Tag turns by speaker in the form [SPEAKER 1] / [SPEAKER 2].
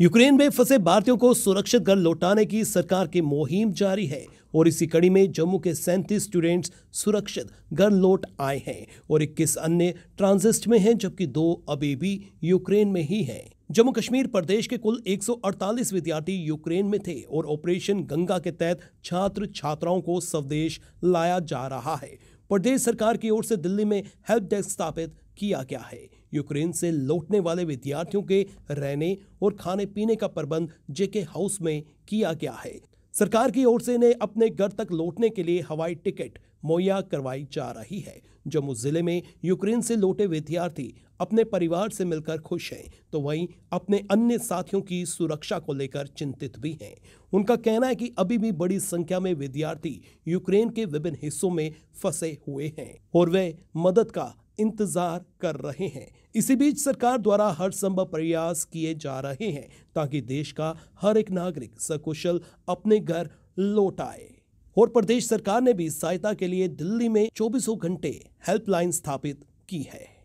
[SPEAKER 1] Ukraine में फंसे भारतीयों को सुरक्षित घर लौटाने की सरकार की मुहिम जारी है और इसी कड़ी में जम्मू के सैंतीस स्टूडेंट्स सुरक्षित घर लौट आए हैं और 21 अन्य ट्रांजिस्ट में हैं जबकि दो अभी भी यूक्रेन में ही हैं जम्मू कश्मीर प्रदेश के कुल 148 विद्यार्थी यूक्रेन में थे और ऑपरेशन गंगा के तहत छात्र छात्राओं को स्वदेश लाया जा रहा है प्रदेश सरकार की ओर से दिल्ली में हेल्प डेस्क स्थापित किया गया है यूक्रेन से लौटने वाले विद्यार्थियों के रहने और खाने पीने का प्रबंध जेके हाउस में किया गया है सरकार की ओर से इन्हें अपने घर तक लौटने के लिए हवाई टिकट मुहैया करवाई जा रही है जम्मू जिले में यूक्रेन से लौटे विद्यार्थी अपने परिवार से मिलकर खुश हैं तो वहीं अपने अन्य साथियों की सुरक्षा को लेकर चिंतित भी हैं उनका कहना है कि अभी भी बड़ी संख्या में विद्यार्थी यूक्रेन के विभिन्न हिस्सों में फंसे हुए हैं और वे मदद का इंतजार कर रहे हैं इसी बीच सरकार द्वारा हर संभव प्रयास किए जा रहे हैं ताकि देश का हर एक नागरिक सकुशल अपने घर लौट आए और प्रदेश सरकार ने भी सहायता के लिए दिल्ली में चौबीसों घंटे हेल्पलाइन स्थापित की है